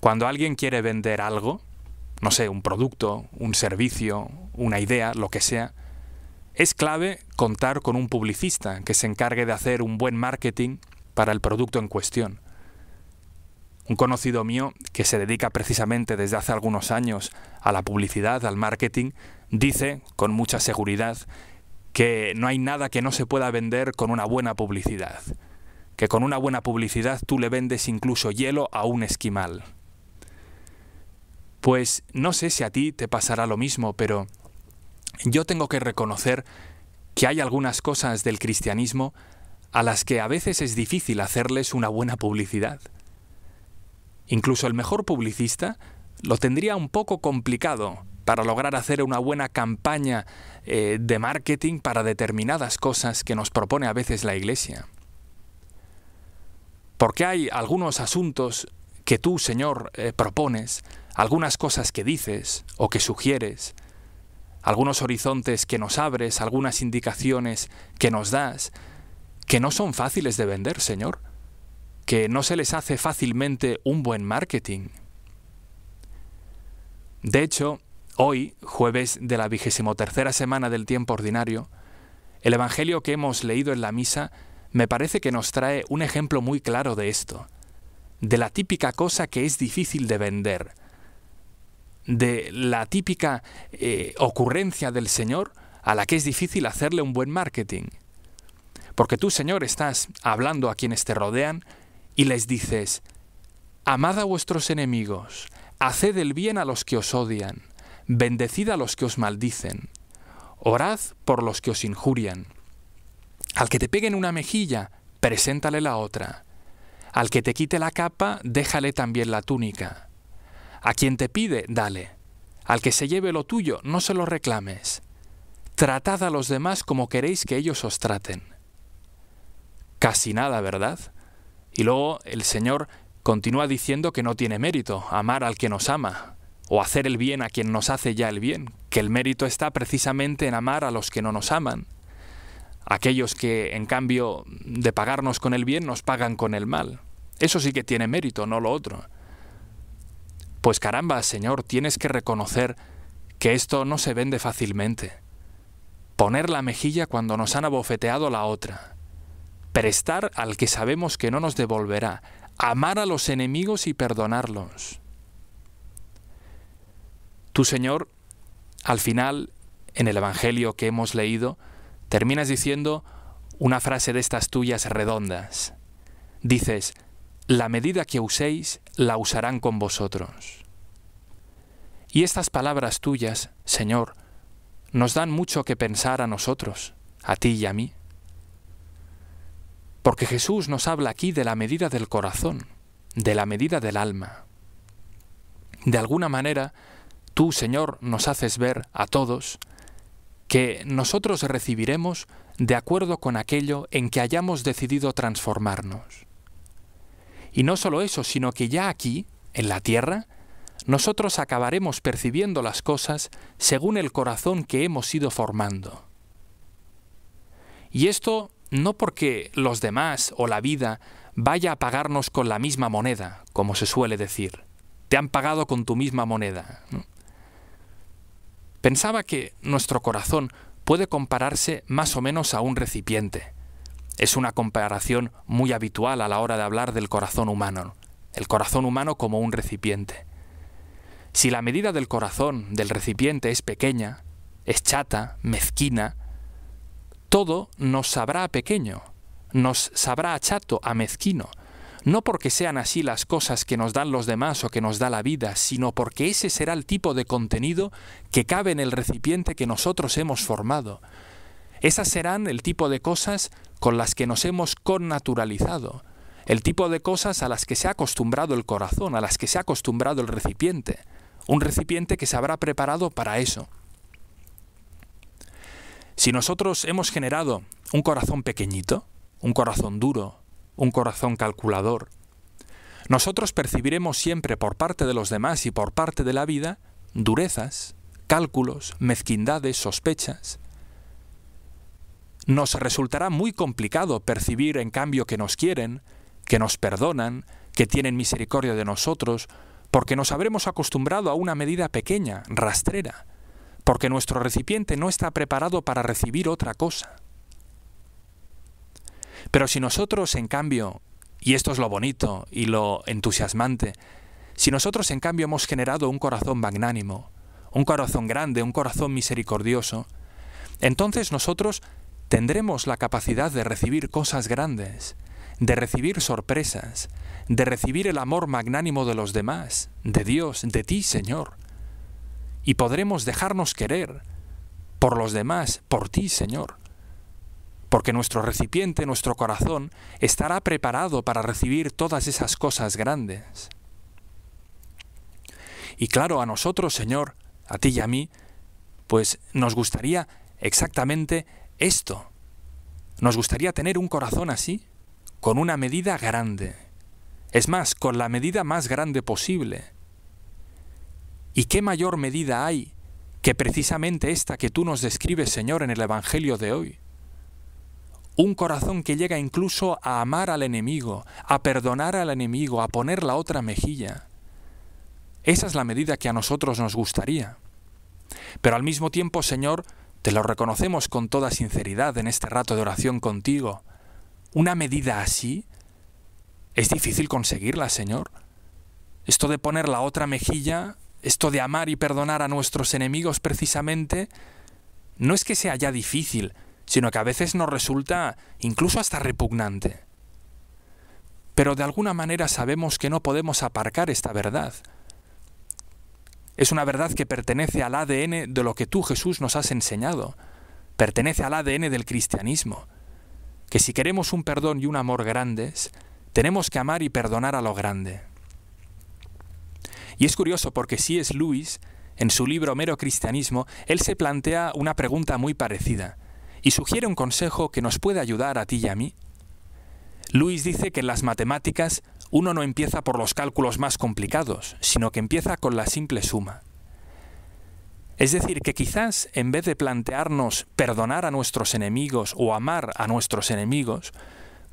cuando alguien quiere vender algo, no sé, un producto, un servicio, una idea, lo que sea, es clave contar con un publicista que se encargue de hacer un buen marketing para el producto en cuestión. Un conocido mío, que se dedica precisamente desde hace algunos años a la publicidad, al marketing, dice con mucha seguridad que no hay nada que no se pueda vender con una buena publicidad, que con una buena publicidad tú le vendes incluso hielo a un esquimal. Pues no sé si a ti te pasará lo mismo, pero yo tengo que reconocer que hay algunas cosas del cristianismo a las que a veces es difícil hacerles una buena publicidad. Incluso el mejor publicista lo tendría un poco complicado para lograr hacer una buena campaña eh, de marketing para determinadas cosas que nos propone a veces la Iglesia. Porque hay algunos asuntos que tú, Señor, eh, propones, algunas cosas que dices o que sugieres, algunos horizontes que nos abres, algunas indicaciones que nos das, que no son fáciles de vender, Señor, que no se les hace fácilmente un buen marketing. De hecho, hoy, jueves de la vigésimo tercera semana del tiempo ordinario, el Evangelio que hemos leído en la misa me parece que nos trae un ejemplo muy claro de esto, de la típica cosa que es difícil de vender, de la típica eh, ocurrencia del Señor a la que es difícil hacerle un buen marketing. Porque tú, Señor, estás hablando a quienes te rodean y les dices, amad a vuestros enemigos, haced el bien a los que os odian, bendecid a los que os maldicen, orad por los que os injurian. Al que te peguen una mejilla, preséntale la otra. Al que te quite la capa, déjale también la túnica. A quien te pide, dale. Al que se lleve lo tuyo, no se lo reclames. Tratad a los demás como queréis que ellos os traten. Casi nada, ¿verdad? Y luego el Señor continúa diciendo que no tiene mérito amar al que nos ama, o hacer el bien a quien nos hace ya el bien, que el mérito está precisamente en amar a los que no nos aman, aquellos que en cambio de pagarnos con el bien nos pagan con el mal. Eso sí que tiene mérito, no lo otro. Pues caramba, Señor, tienes que reconocer que esto no se vende fácilmente. Poner la mejilla cuando nos han abofeteado la otra. Prestar al que sabemos que no nos devolverá. Amar a los enemigos y perdonarlos. Tú, Señor, al final, en el Evangelio que hemos leído, terminas diciendo una frase de estas tuyas redondas. Dices, la medida que uséis la usarán con vosotros. Y estas palabras tuyas, Señor, nos dan mucho que pensar a nosotros, a ti y a mí. Porque Jesús nos habla aquí de la medida del corazón, de la medida del alma. De alguna manera, tú, Señor, nos haces ver a todos que nosotros recibiremos de acuerdo con aquello en que hayamos decidido transformarnos. Y no solo eso, sino que ya aquí, en la tierra, nosotros acabaremos percibiendo las cosas según el corazón que hemos ido formando. Y esto no porque los demás o la vida vaya a pagarnos con la misma moneda, como se suele decir. Te han pagado con tu misma moneda. Pensaba que nuestro corazón puede compararse más o menos a un recipiente. Es una comparación muy habitual a la hora de hablar del corazón humano, el corazón humano como un recipiente. Si la medida del corazón del recipiente es pequeña, es chata, mezquina, todo nos sabrá a pequeño, nos sabrá a chato, a mezquino. No porque sean así las cosas que nos dan los demás o que nos da la vida, sino porque ese será el tipo de contenido que cabe en el recipiente que nosotros hemos formado, esas serán el tipo de cosas con las que nos hemos connaturalizado, el tipo de cosas a las que se ha acostumbrado el corazón, a las que se ha acostumbrado el recipiente, un recipiente que se habrá preparado para eso. Si nosotros hemos generado un corazón pequeñito, un corazón duro, un corazón calculador, nosotros percibiremos siempre por parte de los demás y por parte de la vida durezas, cálculos, mezquindades, sospechas, nos resultará muy complicado percibir en cambio que nos quieren, que nos perdonan, que tienen misericordia de nosotros, porque nos habremos acostumbrado a una medida pequeña, rastrera, porque nuestro recipiente no está preparado para recibir otra cosa. Pero si nosotros, en cambio, y esto es lo bonito y lo entusiasmante, si nosotros, en cambio, hemos generado un corazón magnánimo, un corazón grande, un corazón misericordioso, entonces nosotros tendremos la capacidad de recibir cosas grandes, de recibir sorpresas, de recibir el amor magnánimo de los demás, de Dios, de ti, Señor. Y podremos dejarnos querer por los demás, por ti, Señor. Porque nuestro recipiente, nuestro corazón, estará preparado para recibir todas esas cosas grandes. Y claro, a nosotros, Señor, a ti y a mí, pues nos gustaría exactamente esto. Nos gustaría tener un corazón así, con una medida grande. Es más, con la medida más grande posible. ¿Y qué mayor medida hay que precisamente esta que tú nos describes, Señor, en el Evangelio de hoy? Un corazón que llega incluso a amar al enemigo, a perdonar al enemigo, a poner la otra mejilla. Esa es la medida que a nosotros nos gustaría. Pero al mismo tiempo, Señor, lo reconocemos con toda sinceridad en este rato de oración contigo. Una medida así es difícil conseguirla, Señor. Esto de poner la otra mejilla, esto de amar y perdonar a nuestros enemigos precisamente, no es que sea ya difícil, sino que a veces nos resulta incluso hasta repugnante. Pero de alguna manera sabemos que no podemos aparcar esta verdad, es una verdad que pertenece al ADN de lo que tú, Jesús, nos has enseñado. Pertenece al ADN del cristianismo. Que si queremos un perdón y un amor grandes, tenemos que amar y perdonar a lo grande. Y es curioso porque si es Luis, en su libro Mero Cristianismo, él se plantea una pregunta muy parecida y sugiere un consejo que nos puede ayudar a ti y a mí. Luis dice que en las matemáticas uno no empieza por los cálculos más complicados, sino que empieza con la simple suma. Es decir, que quizás en vez de plantearnos perdonar a nuestros enemigos o amar a nuestros enemigos,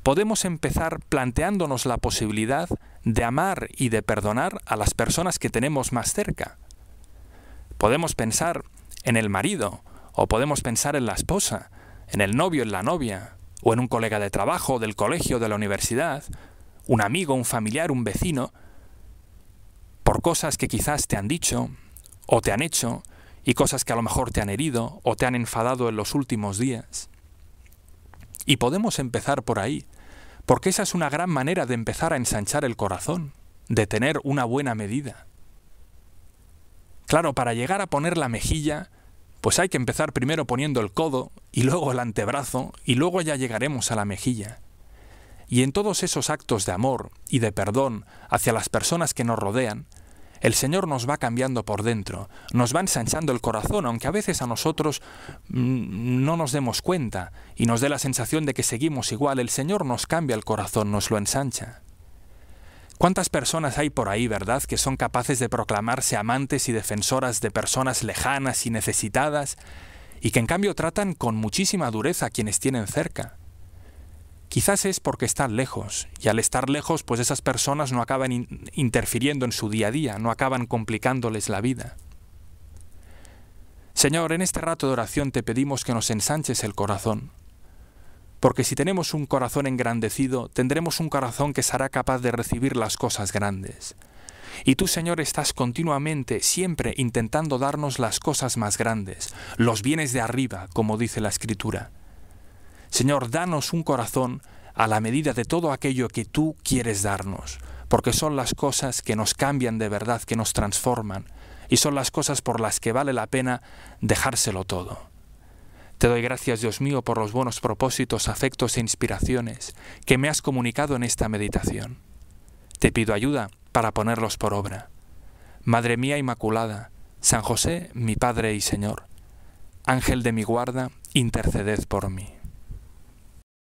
podemos empezar planteándonos la posibilidad de amar y de perdonar a las personas que tenemos más cerca. Podemos pensar en el marido, o podemos pensar en la esposa, en el novio, en la novia, o en un colega de trabajo, del colegio, de la universidad, un amigo, un familiar, un vecino, por cosas que quizás te han dicho o te han hecho y cosas que a lo mejor te han herido o te han enfadado en los últimos días. Y podemos empezar por ahí, porque esa es una gran manera de empezar a ensanchar el corazón, de tener una buena medida. Claro, para llegar a poner la mejilla, pues hay que empezar primero poniendo el codo y luego el antebrazo y luego ya llegaremos a la mejilla. Y en todos esos actos de amor y de perdón hacia las personas que nos rodean, el Señor nos va cambiando por dentro, nos va ensanchando el corazón, aunque a veces a nosotros mm, no nos demos cuenta y nos dé la sensación de que seguimos igual, el Señor nos cambia el corazón, nos lo ensancha. ¿Cuántas personas hay por ahí, verdad, que son capaces de proclamarse amantes y defensoras de personas lejanas y necesitadas, y que en cambio tratan con muchísima dureza a quienes tienen cerca? Quizás es porque están lejos, y al estar lejos, pues esas personas no acaban interfiriendo en su día a día, no acaban complicándoles la vida. Señor, en este rato de oración te pedimos que nos ensanches el corazón, porque si tenemos un corazón engrandecido, tendremos un corazón que será capaz de recibir las cosas grandes. Y tú, Señor, estás continuamente, siempre intentando darnos las cosas más grandes, los bienes de arriba, como dice la Escritura. Señor, danos un corazón a la medida de todo aquello que tú quieres darnos, porque son las cosas que nos cambian de verdad, que nos transforman, y son las cosas por las que vale la pena dejárselo todo. Te doy gracias, Dios mío, por los buenos propósitos, afectos e inspiraciones que me has comunicado en esta meditación. Te pido ayuda para ponerlos por obra. Madre mía Inmaculada, San José, mi Padre y Señor, Ángel de mi guarda, interceded por mí.